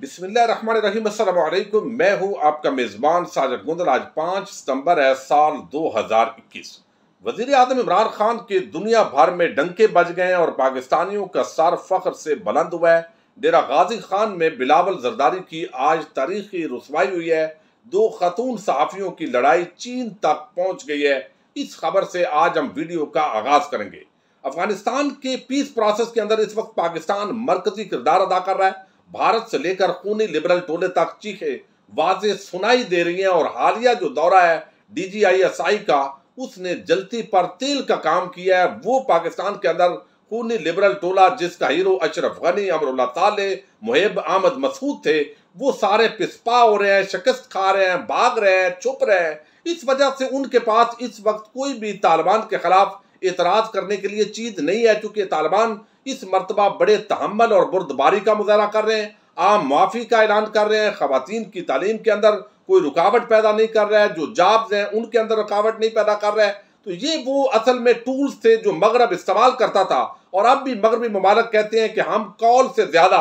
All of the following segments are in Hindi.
बिस्मिल्लाम मैं हूं आपका मेज़बान साजद गुंदल आज पाँच सितंबर है साल 2021 वजीर आजम इमरान खान के दुनिया भर में डंके बज गए और पाकिस्तानियों का सर फख्र से बुलंद हुआ है डेरा गाजी खान में बिलावल जरदारी की आज तारीखी रसवाई हुई है दो खतून सहाफ़ियों की लड़ाई चीन तक पहुँच गई है इस खबर से आज हम वीडियो का आगाज़ करेंगे अफगानिस्तान के पीस प्रोसेस के अंदर इस वक्त पाकिस्तान मरकजी किरदार अदा कर रहा है भारत से लेकर खूनी लिबरल टोले तक चीखे वाजे सुनाई दे रही हैं और हालिया जो दौरा है डीजीआईएसआई का उसने जलती पर तेल का काम किया है वो पाकिस्तान के अंदर खूनी लिबरल टोला जिसका हीरो अशरफ गनी अमरुल्ला ताले मुहेब अहमद मसूद थे वो सारे पिस्पा हो रहे हैं शिकस्त खा रहे हैं भाग रहे हैं छुप रहे हैं इस वजह से उनके पास इस वक्त कोई भी तालिबान के खिलाफ एतराज़ करने के लिए चीज़ नहीं है चूंकि तालिबान इस मरतबा बड़े तहमल और बुरदबारी का मुजाहरा कर रहे हैं आम माफ़ी का ऐलान कर रहे हैं खातन की तालीम के अंदर कोई रुकावट पैदा नहीं कर रहा है जो जॉब्स हैं उनके अंदर रुकावट नहीं पैदा कर रहा है तो ये वो असल में टूल्स थे जो मगरब इस्तेमाल करता था और अब भी मगरबी ममालक कहते हैं कि हम कॉल से ज़्यादा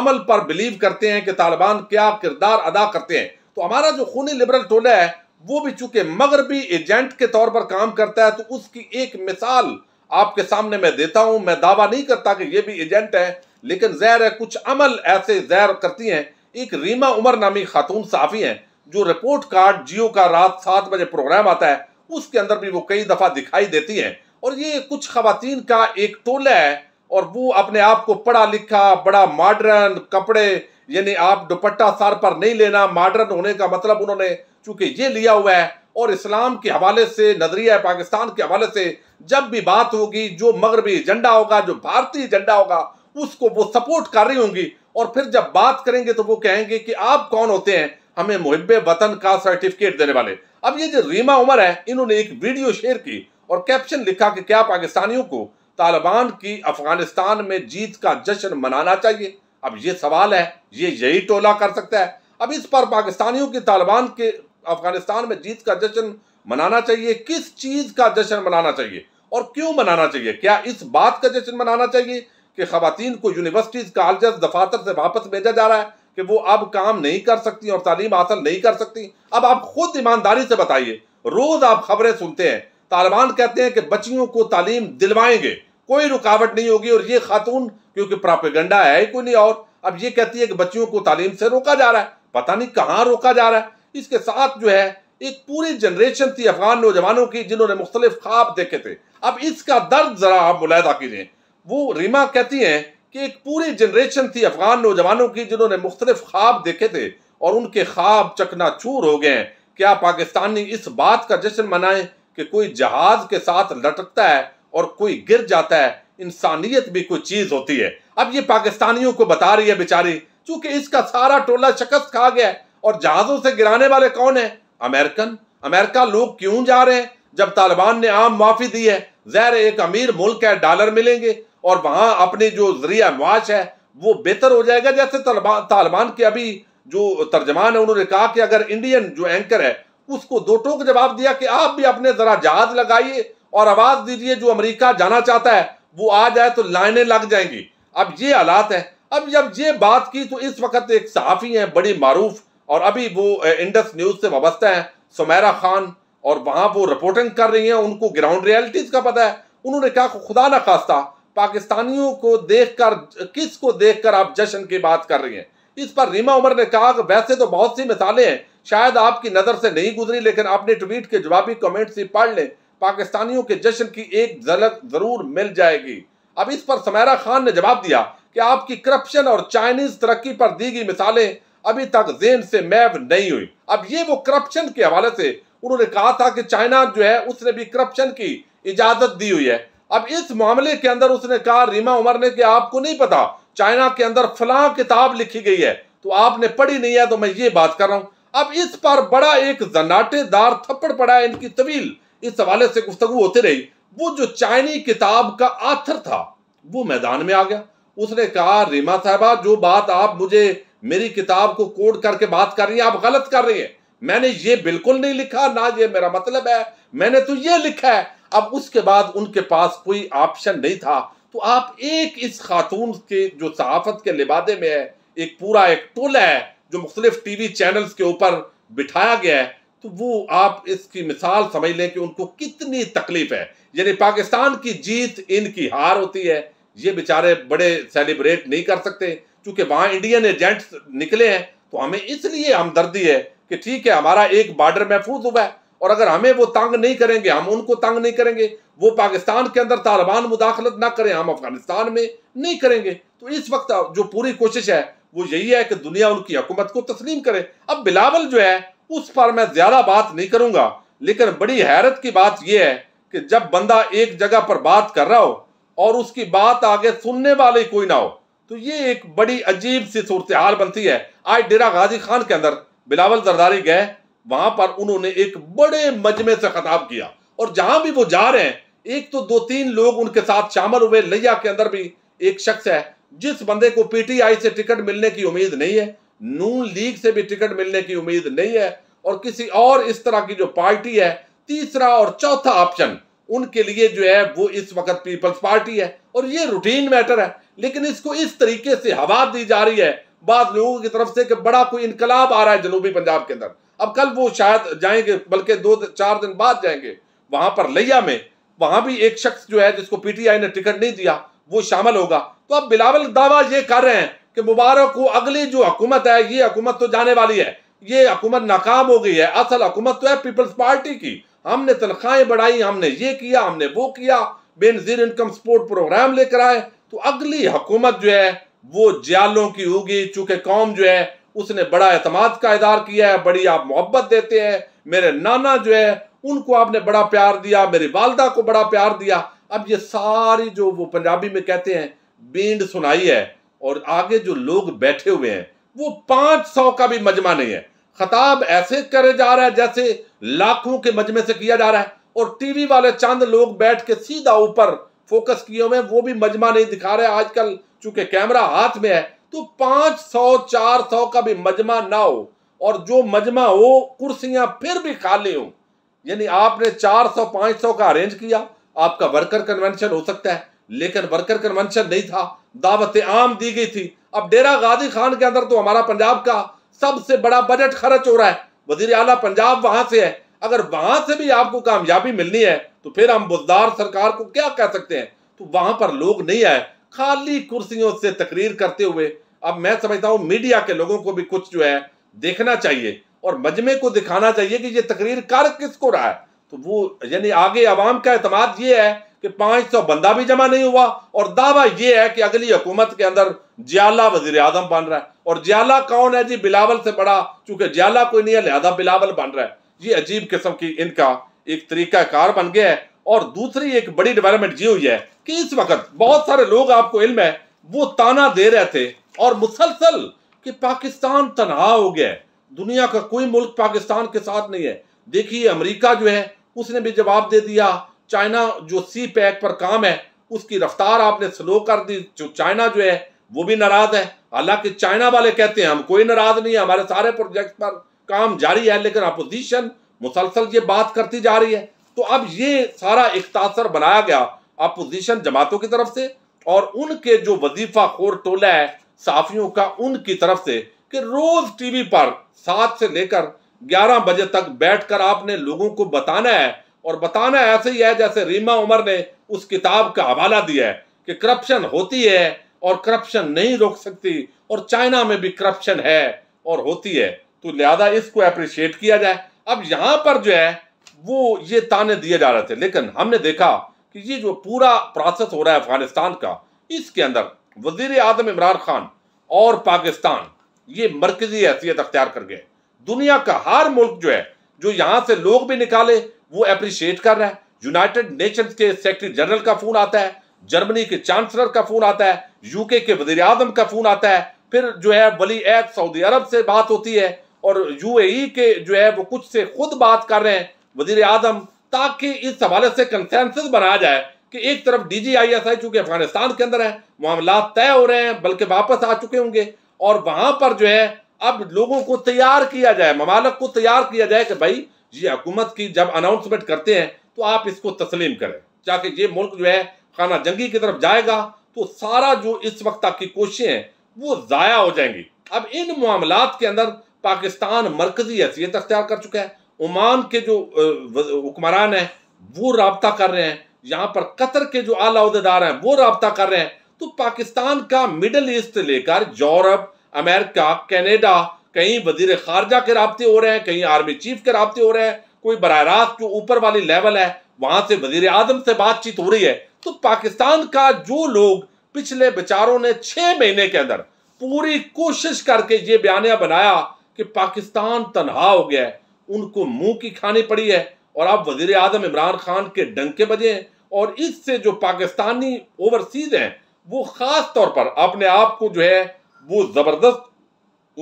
अमल पर बिलीव करते हैं कि तालिबान क्या किरदार अदा करते हैं तो हमारा जो खूनी लिबरल टोला है वो भी चूंकि मगरबी एजेंट के तौर पर काम करता है तो उसकी एक मिसाल आपके सामने मैं देता हूं मैं दावा नहीं करता कि ये भी एजेंट है लेकिन जहर है कुछ अमल ऐसे जहर करती हैं एक रीमा उमर नामी खातून साफ़ी हैं जो रिपोर्ट कार्ड जियो का रात सात बजे प्रोग्राम आता है उसके अंदर भी वो कई दफ़ा दिखाई देती हैं और ये कुछ खातन का एक टोला है और वो अपने आप को पढ़ा लिखा बड़ा मॉडर्न कपड़े यानी आप दुपट्टा सार पर नहीं लेना मॉडर्न होने का मतलब उन्होंने चूंकि ये लिया हुआ है और इस्लाम के हवाले से नजरिया पाकिस्तान के हवाले से जब भी बात होगी जो मगरबी एजेंडा होगा जो भारतीय एजेंडा होगा उसको वो सपोर्ट कर रही होंगी और फिर जब बात करेंगे तो वो कहेंगे कि आप कौन होते हैं हमें मुहब वतन का सर्टिफिकेट देने वाले अब ये जो रीमा उमर है इन्होंने एक वीडियो शेयर की और कैप्शन लिखा कि क्या पाकिस्तानियों को तालिबान की अफगानिस्तान में जीत का जश्न मनाना चाहिए अब ये सवाल है ये यही टोला कर सकता है अब इस पर पाकिस्तानियों की तालिबान के अफगानिस्तान में जीत का जश्न मनाना चाहिए किस चीज का जश्न मनाना चाहिए और क्यों मनाना चाहिए क्या इस बात का जश्न मनाना चाहिए कि खातन को यूनिवर्सिटीज कॉलेज दफातर से वापस भेजा जा रहा है कि वो अब काम नहीं कर सकती और तालीम हासिल नहीं कर सकती अब आप खुद ईमानदारी से बताइए रोज आप खबरें सुनते हैं तालिबान कहते हैं कि बच्चियों को तालीम दिलवाएंगे कोई रुकावट नहीं होगी और ये खातून क्योंकि प्रापेगंडा है ही कोई नहीं और अब ये कहती है कि बच्चियों को तालीम से रोका जा रहा है पता नहीं कहाँ रोका जा रहा है इसके साथ जो है एक पूरी जनरेशन थी अफगान नौजवानों की जिन्होंने मुख्तलिफ ख्वाब देखे थे अब इसका दर्द ज़रा आप मुलायदा कीजिए वो रीमा कहती हैं कि एक पूरी जनरेशन थी अफगान नौजवानों की जिन्होंने मुख्तलिफ ख्वाब देखे थे और उनके ख्वाब चूर हो गए हैं क्या पाकिस्तानी इस बात का जश्न मनाएं कि कोई जहाज के साथ लटकता है और कोई गिर जाता है इंसानियत भी कोई चीज़ होती है अब ये पाकिस्तानियों को बता रही है बेचारी चूंकि इसका सारा टोला शिकस्त खा गया है और जहाज़ों से गिराने वाले कौन है अमेरिकन अमेरिका लोग क्यों जा रहे हैं जब तालिबान ने आम माफ़ी दी है जहर एक अमीर मुल्क है डॉलर मिलेंगे और वहां अपने जो जरिया मुआश है वो बेहतर हो जाएगा जैसे तालिबान के अभी जो तर्जमान है उन्होंने कहा कि अगर इंडियन जो एंकर है उसको दो टोक जवाब दिया कि आप भी अपने ज़रा जहाज लगाइए और आवाज़ दीजिए जो अमेरिका जाना चाहता है वो आ जाए तो लाइनें लग जाएंगी अब ये हालात है अब जब ये बात की तो इस वक्त एक सहाफ़ी है बड़ी मारूफ और अभी वो इंडस न्यूज से वाबस्ता है सुमेरा खान और वहां वो रिपोर्टिंग कर रही हैं उनको ग्राउंड रियलिटीज का पता है उन्होंने कहा खुदा न खास्ता पाकिस्तानियों को देख कर किस को देख कर आप जश्न की बात कर रही हैं इस पर रीमा उमर ने कहा कि वैसे तो बहुत सी मिसालें हैं शायद आपकी नज़र से नहीं गुजरी लेकिन आपने ट्वीट के जवाबी कमेंट ही पढ़ लें पाकिस्तानियों के जश्न की एक झलक ज़रूर मिल जाएगी अब इस पर समैरा खान ने जवाब दिया कि आपकी करप्शन और चाइनीज़ तरक्की पर दी गई मिसालें अभी तक जेन से मैव नहीं हुई अब ये वो करप्शन के हवाले से उन्होंने कहा था कि चाइना जो है उसने भी करप्शन की इजाजत दी हुई है अब इस मामले के अंदर उसने कहा रीमा उमर ने कि आपको नहीं पता चाइना के अंदर फला किताब लिखी गई है तो आपने पढ़ी नहीं है तो मैं ये बात कर रहा हूं अब इस पर बड़ा एक जनाटेदार थप्पड़ पड़ा है इनकी तवील इस हवाले से गुफ्तगु होती रही वो जो चाइनी किताब का आथर था वो मैदान में आ गया उसने कहा रीमा साहबा जो बात आप मुझे मेरी किताब को कोड करके बात कर रही है आप गलत कर रही है मैंने ये बिल्कुल नहीं लिखा ना ये मेरा मतलब है मैंने तो ये लिखा है अब उसके बाद उनके पास कोई ऑप्शन नहीं था तो आप एक इस खातून के जो सहाफत के लिबादे में है एक पूरा एक टोला है जो मुख्तलिफ टी वी चैनल्स के ऊपर बिठाया गया है तो वो आप इसकी मिसाल समझ लें कि उनको कितनी तकलीफ है यानी पाकिस्तान की जीत इनकी हार होती है ये बेचारे बड़े सेलिब्रेट नहीं कर सकते चूंकि वहां इंडियन एजेंट्स निकले हैं तो हमें इसलिए हमदर्दी है कि ठीक है हमारा एक बॉर्डर महफूज हुआ है और अगर हमें वो तंग नहीं करेंगे हम उनको तंग नहीं करेंगे वो पाकिस्तान के अंदर तालिबान मुदाखलत ना करें हम अफगानिस्तान में नहीं करेंगे तो इस वक्त जो पूरी कोशिश है वो यही है कि दुनिया उनकी हुकूमत को तस्लीम करे अब बिलावल जो है उस पर मैं ज़्यादा बात नहीं करूँगा लेकिन बड़ी हैरत की बात यह है कि जब बंदा एक जगह पर बात कर रहा हो और उसकी बात आगे सुनने वाले कोई ना हो तो ये एक बड़ी अजीब सी सूरत हाल बनती है आज डेरा गाजी खान के अंदर बिलावल जरदारी गए वहां पर उन्होंने एक बड़े मजमे से खताब किया और जहां भी वो जा रहे हैं एक तो दो तीन लोग उनके साथ शामिल हुए लिया के अंदर भी एक शख्स है जिस बंदे को पीटीआई से टिकट मिलने की उम्मीद नहीं है नून लीग से भी टिकट मिलने की उम्मीद नहीं है और किसी और इस तरह की जो पार्टी है तीसरा और चौथा ऑप्शन उनके लिए जो है वो इस वक्त पीपल्स पार्टी है और ये रूटीन मैटर है लेकिन इसको इस तरीके से हवा दी जा रही है बाद लोगों की तरफ से कि बड़ा कोई इनकलाब आ रहा है जनूबी पंजाब के अंदर अब कल वो शायद जाएंगे बल्कि दो चार दिन बाद जाएंगे वहां पर लैया में वहां भी एक शख्स जो है जिसको पीटीआई ने टिकट नहीं दिया वो शामिल होगा तो अब बिलावल दावा ये कर रहे हैं कि मुबारक को अगली जो हुकूमत है ये हकूमत तो जाने वाली है ये हकूमत नाकाम हो गई है असल हकूमत तो है पीपल्स पार्टी की हमने तनख्वाहें बढ़ाई हमने ये किया हमने वो किया बेनजीर इनकम सपोर्ट प्रोग्राम लेकर आए तो अगली हुकूमत जो है वो जियालों की होगी चूंकि कौम जो है उसने बड़ा अहतमाद का इदार किया है बड़ी आप मोहब्बत देते हैं मेरे नाना जो है उनको आपने बड़ा प्यार दिया मेरी वालदा को बड़ा प्यार दिया अब ये सारी जो वो पंजाबी में कहते हैं बींड सुनाई है और आगे जो लोग बैठे हुए हैं वो पांच सौ का भी मजमा नहीं है खताब ऐसे करे जा रहा है जैसे लाखों के मजमे से किया जा रहा है और टीवी वाले चंद लोग बैठ के सीधा ऊपर फोकस किए हुए वो भी मजमा नहीं दिखा रहे आजकल चूंकि कैमरा हाथ में है तो पांच सौ चार सौ का भी मजमा ना हो और जो मजमा हो कुर्सियां फिर भी खाली हो यानी आपने चार सौ पांच सौ का अरेंज किया आपका वर्कर कन्वेंशन हो सकता है लेकिन वर्कर कन्वेंशन नहीं था दावत आम दी गई थी अब डेरा गाजी खान के अंदर तो हमारा पंजाब का सबसे बड़ा बजट खर्च हो रहा है वजीर अला पंजाब वहां से है अगर वहां से भी आपको कामयाबी मिलनी है तो फिर हम बुजदार सरकार को क्या कह सकते हैं तो वहां पर लोग नहीं आए खाली कुर्सियों से तकरीर करते हुए अब मैं समझता हूँ मीडिया के लोगों को भी कुछ जो है देखना चाहिए और मजमे को दिखाना चाहिए कि ये तकरीर कर किसको रहा है तो वो यानी आगे अवाम का अतमाद ये है कि 500 बंदा भी जमा नहीं हुआ और दावा ये है कि अगली हुकूमत के अंदर जियाला वजीर आजम बन रहा है और जियाला कौन है जी बिलावल से बड़ा चूंकि जियाला कोई नहीं है लिहाजा बिलावल बन रहा है ये अजीब किस्म की इनका एक तरीकाकार बन गया है और दूसरी एक बड़ी डेवलपमेंट ये हुई है कि इस वक्त बहुत सारे लोग आपको इल्म है वो ताना दे रहे थे और मुसलसल कि पाकिस्तान तनहा हो गया है दुनिया का कोई मुल्क पाकिस्तान के साथ नहीं है देखिए अमेरिका जो है उसने भी जवाब दे दिया चाइना जो सी पैक पर काम है उसकी रफ्तार आपने स्लो कर दी जो चाइना जो है वो भी नाराज़ है हालांकि चाइना वाले कहते हैं हम कोई नाराज़ नहीं है हमारे सारे प्रोजेक्ट पर काम जारी है लेकिन अपोजिशन मुसलसल ये बात करती जा रही है तो अब ये सारा इकतासर बनाया गया अपोजिशन जमातों की तरफ से और उनके जो वजीफा खोर टोला है साफियों का उनकी तरफ से कि रोज टीवी पर सात से लेकर ग्यारह बजे तक बैठकर आपने लोगों को बताना है और बताना ऐसे ही है जैसे रीमा उमर ने उस किताब का हवाला दिया है कि करप्शन होती है और करप्शन नहीं रोक सकती और चाइना में भी करप्शन है और होती है तो लिहाजा इसको अप्रिशिएट किया जाए अब यहाँ पर जो है वो ये ताने दिए जा रहे थे लेकिन हमने देखा कि ये जो पूरा प्रोसेस हो रहा है अफगानिस्तान का इसके अंदर वजीर आजम इमरान खान और पाकिस्तान ये मरकजी हैसियत अख्तियार कर गए दुनिया का हर मुल्क जो है जो यहाँ से लोग भी निकाले वो अप्रिशिएट कर रहा है यूनाइटेड नेशंस के सेक्रेटरी जनरल का फ़ोन आता है जर्मनी के चांसलर का फ़ोन आता है यूके के वजीर आजम का फ़ोन आता है फिर जो है वली सऊदी अरब से बात होती है और यूएई e के जो है वो कुछ से खुद बात कर रहे हैं वजीर आजम ताकि इस हवाले से कंसेंसस बनाया जाए कि एक तरफ D G I S I चूंकि अफगानिस्तान के अंदर है मामला तय हो रहे हैं बल्कि वापस आ चुके होंगे और वहां पर जो है अब लोगों को तैयार किया जाए ममालक को तैयार किया जाए कि भाई ये हुकूमत की जब अनाउंसमेंट करते हैं तो आप इसको तस्लीम करें ताकि ये मुल्क जो है खाना जंगी की तरफ जाएगा तो सारा जो इस वक्त आपकी कोशिशें हैं वो ज़ाया हो जाएंगी अब इन मामला के अंदर पाकिस्तान मरकजी हैसियत अख्तियार कर चुका है ओमान के जो हुक्मरान हैं वो रबता कर रहे हैं यहाँ पर कतर के जो आला हैं वो रबता कर रहे हैं तो पाकिस्तान का मिडल ईस्ट लेकर यूरोप अमेरिका कैनेडा कहीं वजीर खारजा के रबते हो रहे हैं कहीं आर्मी चीफ के रबते हो रहे हैं कोई बरह रास्त जो ऊपर वाली लेवल है वहां से वजीर आजम से बातचीत हो रही है तो पाकिस्तान का जो लोग पिछले बेचारों ने छह महीने के अंदर पूरी कोशिश करके ये बयानिया बनाया कि पाकिस्तान तनहा हो गया है उनको मुंह की खानी पड़ी है और आप वजीर आजम इमरान खान के डंके बजे हैं और इससे जो पाकिस्तानी ओवरसीज हैं वो ख़ास तौर पर अपने आप को जो है वो ज़बरदस्त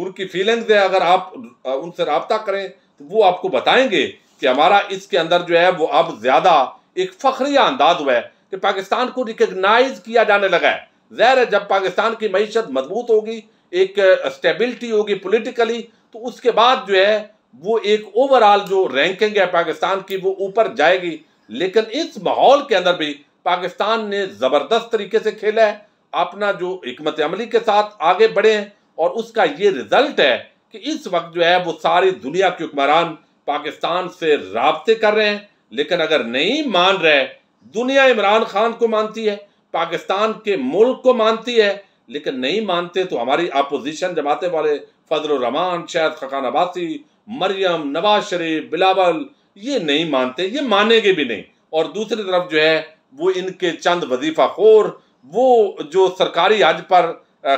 उनकी फीलिंग्स है अगर आप उनसे रबता करें तो वो आपको बताएंगे कि हमारा इसके अंदर जो है वो अब ज़्यादा एक फ़खरिया अंदाज हुआ है कि पाकिस्तान को रिकगनाइज किया जाने लगा है जहर है जब पाकिस्तान की मीशत मजबूत होगी एक स्टेबिलिटी होगी पोलिटिकली तो उसके बाद जो है वो एक ओवरऑल जो रैंकिंग है पाकिस्तान की वो ऊपर जाएगी लेकिन इस माहौल के अंदर भी पाकिस्तान ने ज़बरदस्त तरीके से खेला है अपना जो हमत अमली के साथ आगे बढ़े हैं और उसका ये रिजल्ट है कि इस वक्त जो है वो सारी दुनिया के हुक्मरान पाकिस्तान से रबते कर रहे हैं लेकिन अगर नहीं मान रहे दुनिया इमरान खान को मानती है पाकिस्तान के मुल्क को मानती है लेकिन नहीं मानते तो हमारी अपोजिशन जमाते वाले फजल रमान शायद खकान अबासी मरियम नवाज शरीफ बिलावल ये नहीं मानते ये मानेंगे भी नहीं और दूसरी तरफ जो है वो इनके चंद वजीफा खोर वो जो सरकारी हज पर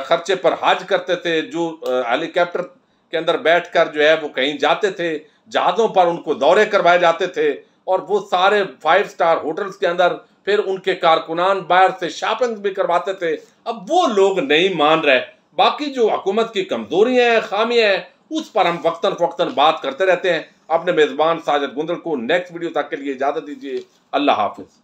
खर्चे पर हज करते थे जो हेलीकॉप्टर के अंदर बैठकर जो है वो कहीं जाते थे जहाज़ों पर उनको दौरे करवाए जाते थे और वो सारे फाइव स्टार होटल्स के अंदर फिर उनके कारकुनान बाहर से शॉपिंग भी करवाते थे अब वो लोग नहीं मान रहे बाकी जो हुकूमत की कमजोरियां हैं खामियां हैं उस पर हम वक्ता फ़क्ता बात करते रहते हैं अपने मेज़बान साजद गुंदल को नेक्स्ट वीडियो तक के लिए इजाज़त दीजिए अल्लाह हाफिज़